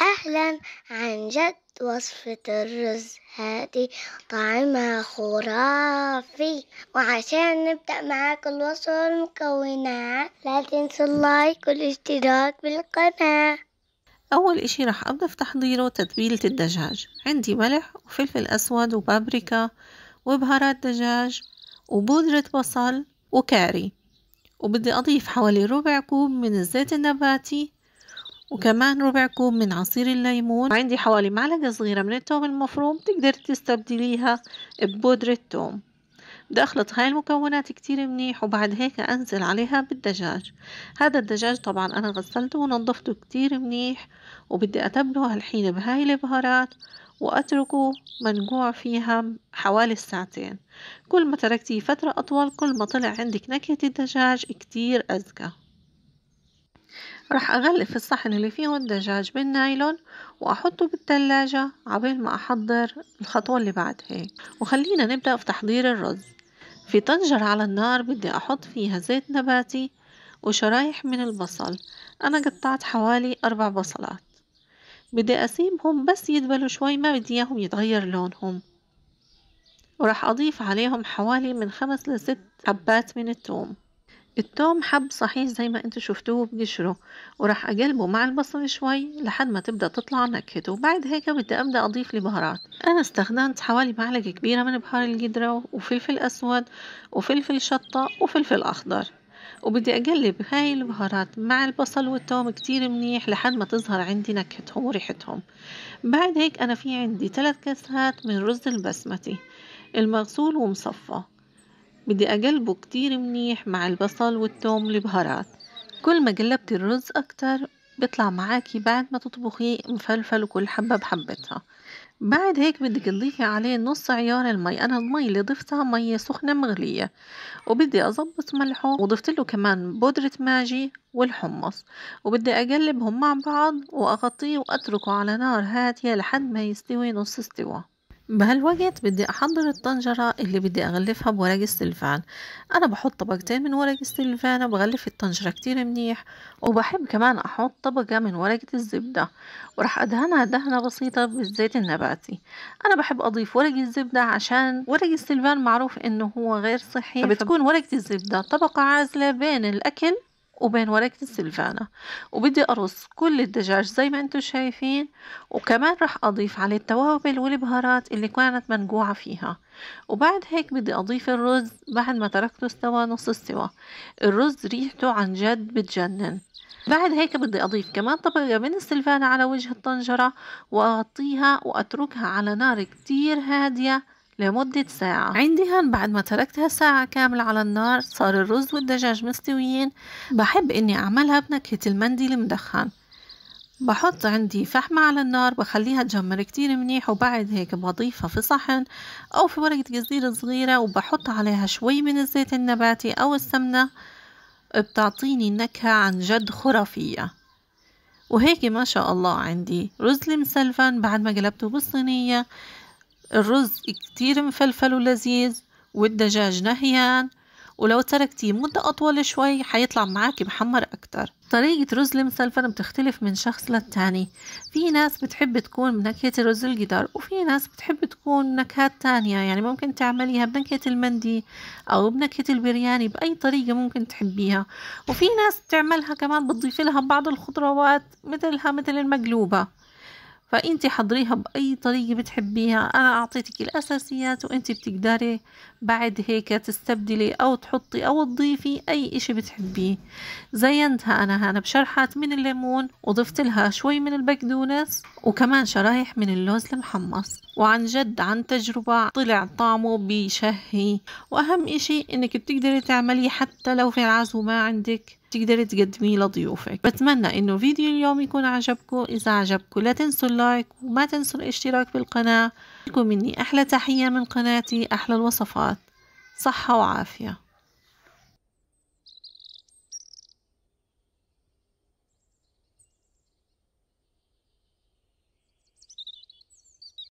أهلا عن جد وصفة الرز هذه طعمها خرافي وعشان نبدأ معاك الوصفة والمكونات لا تنسوا اللايك والاشتراك بالقناة أول إشي رح أضيف تحضيره تتبيلة الدجاج عندي ملح وفلفل أسود وبابريكا وبهارات دجاج وبودرة بصل وكاري وبدي أضيف حوالي ربع كوب من الزيت النباتي وكمان ربع كوب من عصير الليمون عندي حوالي معلقة صغيرة من التوم المفروم تقدر تستبدليها ببودرة توم بدي أخلط هاي المكونات كتير منيح وبعد هيك أنزل عليها بالدجاج هذا الدجاج طبعا أنا غسلته ونظفته كتير منيح وبدي أتبله هالحين بهاي البهارات وأتركه منقوع فيها حوالي الساعتين كل ما تركتيه فترة أطول كل ما طلع عندك نكهة الدجاج كتير أزكى راح أغلف الصحن اللي فيه الدجاج بالنايلون وأحطه بالتلاجة عبال ما أحضر الخطوة اللي بعدها وخلينا نبدأ في تحضير الرز في طنجرة على النار بدي أحط فيها زيت نباتي وشرايح من البصل أنا قطعت حوالي أربع بصلات بدي أسيبهم بس يدبلوا شوي ما بدي إياهم يتغير لونهم وراح أضيف عليهم حوالي من خمس لست حبات من التوم التوم حب صحيح زي ما انتو شفتوه بقشره وراح اقلبه مع البصل شوي لحد ما تبدأ تطلع نكهته وبعد هيك بدي ابدأ اضيف لي بهارات انا استخدمت حوالي معلقة كبيرة من بهار القدرة وفلفل اسود وفلفل شطة وفلفل اخضر وبدي أقلب هاي البهارات مع البصل والتوم كتير منيح لحد ما تظهر عندي نكهتهم وريحتهم بعد هيك أنا في عندي ثلاث كاسات من رز البسمتي المغسول ومصفى بدي أقلبه كتير منيح مع البصل والثوم والبهارات كل ما قلبتي الرز أكتر بيطلع معاكي بعد ما تطبخيه مفلفل وكل حبة بحبتها بعد هيك بدك تضيفي عليه نص عيار المي أنا المي اللي ضفتها مية سخنة مغلية وبدي أظبط ملحه وضفت له كمان بودرة ماجي والحمص وبدي أقلبهم مع بعض وأغطيه وأتركه على نار هادية لحد ما يستوي نص استوى بهالوقت بدي أحضر الطنجرة اللي بدي أغلفها بورق السلفان أنا بحط طبقتين من ورق السلفان بغلف الطنجرة كتير منيح وبحب كمان أحط طبقة من ورقة الزبدة وراح أدهنها دهنة بسيطة بالزيت النباتي أنا بحب أضيف ورق الزبدة عشان ورق السلفان معروف إنه هو غير صحي فبتكون ورقة الزبدة طبقة عازلة بين الأكل وبين ورقة السلفانا وبدي أرص كل الدجاج زي ما انتم شايفين وكمان رح أضيف عليه التوابل والبهارات اللي كانت منقوعة فيها وبعد هيك بدي أضيف الرز بعد ما تركته استوى نص استوى الرز ريحته عن جد بتجنن بعد هيك بدي أضيف كمان طبقة من السلفانة على وجه الطنجرة وأغطيها وأتركها على نار كتير هادية لمدة ساعة عندي هون بعد ما تركتها ساعة كاملة على النار صار الرز والدجاج مستويين بحب اني اعملها بنكهة المندي المدخن بحط عندي فحمة على النار بخليها تجمر كتير منيح وبعد هيك بضيفها في صحن أو في ورقة جزيرة صغيرة وبحط عليها شوي من الزيت النباتي أو السمنة بتعطيني نكهة عن جد خرافية وهيك ما شاء الله عندي رز المسلفن بعد ما قلبته بالصينية الرز كتير مفلفل ولذيذ والدجاج نهيان ولو تركتيه مدة أطول شوي حيطلع معاكي محمر أكتر طريقة رز المسلفل بتختلف من شخص للتاني في ناس بتحب تكون بنكهة رز الجدار وفي ناس بتحب تكون نكهات تانية يعني ممكن تعمليها بنكهة المندي أو بنكهة البرياني بأي طريقة ممكن تحبيها وفي ناس بتعملها كمان بتضيف لها بعض الخضروات مثلها مثل المقلوبة فانت حضريها باي طريقه بتحبيها انا اعطيتك الاساسيات وانت بتقدري بعد هيك تستبدلي او تحطي او تضيفي اي اشي بتحبيه زينتها انا هنا بشرحات من الليمون وضفت لها شوي من البقدونس وكمان شرايح من اللوز المحمص وعن جد عن تجربة طلع طعمه بيشهي وأهم إشي إنك بتقدري تعمليه حتى لو في العزو ما عندك تقدري تقدميه لضيوفك بتمنى انه فيديو اليوم يكون عجبكم اذا عجبكم لا تنسوا اللايك وما تنسوا الاشتراك بالقناة لكم مني احلى تحية من قناتي احلى الوصفات صحة وعافية